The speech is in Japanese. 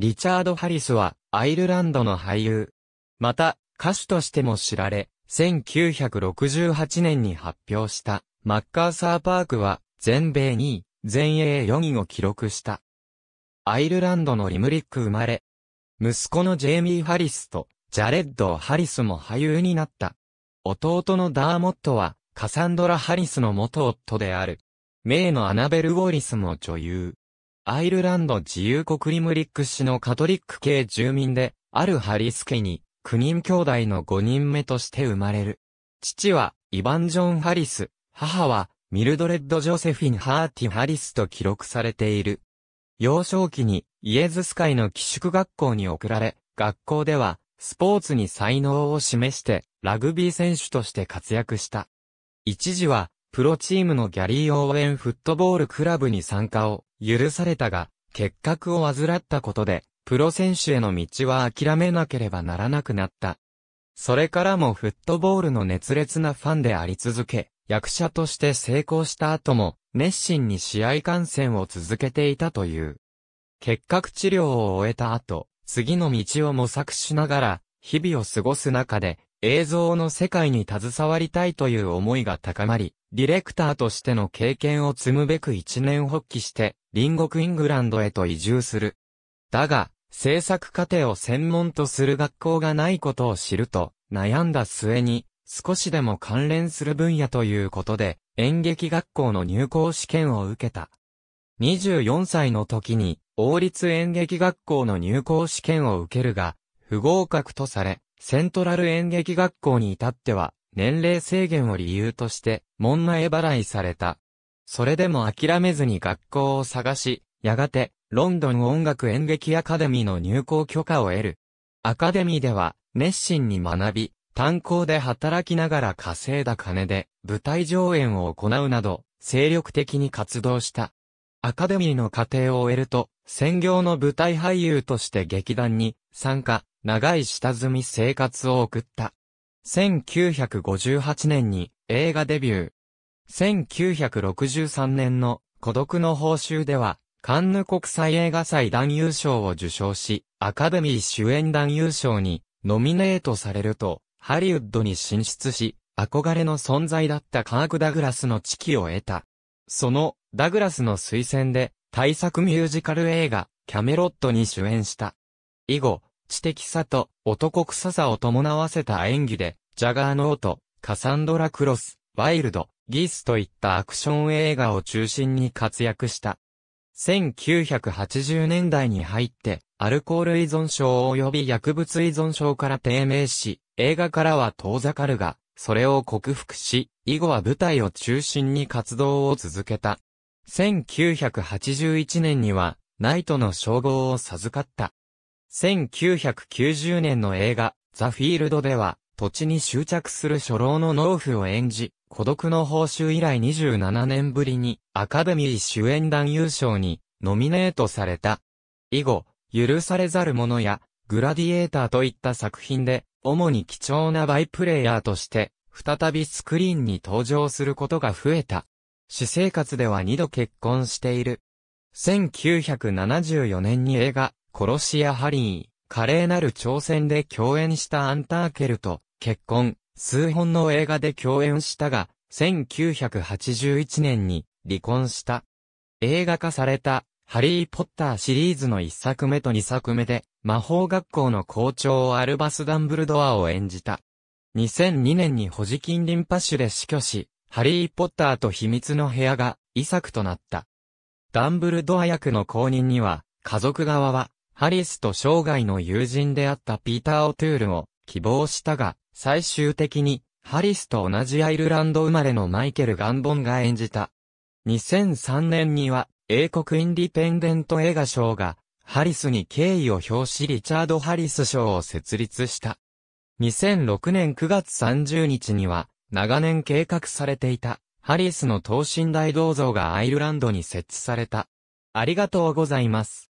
リチャード・ハリスは、アイルランドの俳優。また、歌手としても知られ、1968年に発表した、マッカーサー・パークは、全米2位、全英4位を記録した。アイルランドのリムリック生まれ。息子のジェイミー・ハリスと、ジャレッド・ハリスも俳優になった。弟のダーモットは、カサンドラ・ハリスの元夫である。名のアナベル・ウォリスも女優。アイルランド自由国リムリック市のカトリック系住民で、あるハリス家に、9人兄弟の5人目として生まれる。父は、イヴァン・ジョン・ハリス、母は、ミルドレッド・ジョセフィン・ハーティ・ハリスと記録されている。幼少期に、イエズス会の寄宿学校に送られ、学校では、スポーツに才能を示して、ラグビー選手として活躍した。一時は、プロチームのギャリー・オーウェンフットボールクラブに参加を許されたが、結核を患ったことで、プロ選手への道は諦めなければならなくなった。それからもフットボールの熱烈なファンであり続け、役者として成功した後も、熱心に試合観戦を続けていたという。結核治療を終えた後、次の道を模索しながら、日々を過ごす中で、映像の世界に携わりたいという思いが高まり、ディレクターとしての経験を積むべく一年発起して、隣国イングランドへと移住する。だが、制作過程を専門とする学校がないことを知ると、悩んだ末に、少しでも関連する分野ということで、演劇学校の入校試験を受けた。24歳の時に、王立演劇学校の入校試験を受けるが、不合格とされ、セントラル演劇学校に至っては、年齢制限を理由として、門前払いされた。それでも諦めずに学校を探し、やがて、ロンドン音楽演劇アカデミーの入校許可を得る。アカデミーでは、熱心に学び、炭鉱で働きながら稼いだ金で、舞台上演を行うなど、精力的に活動した。アカデミーの過程を終えると、専業の舞台俳優として劇団に参加、長い下積み生活を送った。1958年に映画デビュー。1963年の孤独の報酬では、カンヌ国際映画祭男優賞を受賞し、アカデミー主演男優賞にノミネートされると、ハリウッドに進出し、憧れの存在だったカーク・ダグラスの知己を得た。その、ダグラスの推薦で、大作ミュージカル映画、キャメロットに主演した。以後、知的さと男臭さを伴わせた演技で、ジャガーノート、カサンドラ・クロス、ワイルド、ギースといったアクション映画を中心に活躍した。1980年代に入って、アルコール依存症及び薬物依存症から低迷し、映画からは遠ざかるが、それを克服し、以後は舞台を中心に活動を続けた。1981年には、ナイトの称号を授かった。1990年の映画、ザ・フィールドでは、土地に執着する初老の農夫を演じ、孤独の報酬以来27年ぶりに、アカデミー主演男優賞に、ノミネートされた。以後、許されざる者や、グラディエーターといった作品で、主に貴重なバイプレイヤーとして、再びスクリーンに登場することが増えた。私生活では2度結婚している。1974年に映画、殺し屋ハリー、華麗なる挑戦で共演したアンターケルと結婚、数本の映画で共演したが、1981年に離婚した。映画化された、ハリー・ポッターシリーズの1作目と2作目で、魔法学校の校長アルバス・ダンブルドアを演じた。2002年にホジキンリンパッシュで死去し、ハリー・ポッターと秘密の部屋が遺作となった。ダンブルドア役の公認には、家族側は、ハリスと生涯の友人であったピーター・オトゥールを希望したが、最終的に、ハリスと同じアイルランド生まれのマイケル・ガンボンが演じた。2003年には、英国インディペンデント映画賞が、ハリスに敬意を表しリチャード・ハリス賞を設立した。2006年9月30日には、長年計画されていた、ハリスの等身大銅像がアイルランドに設置された。ありがとうございます。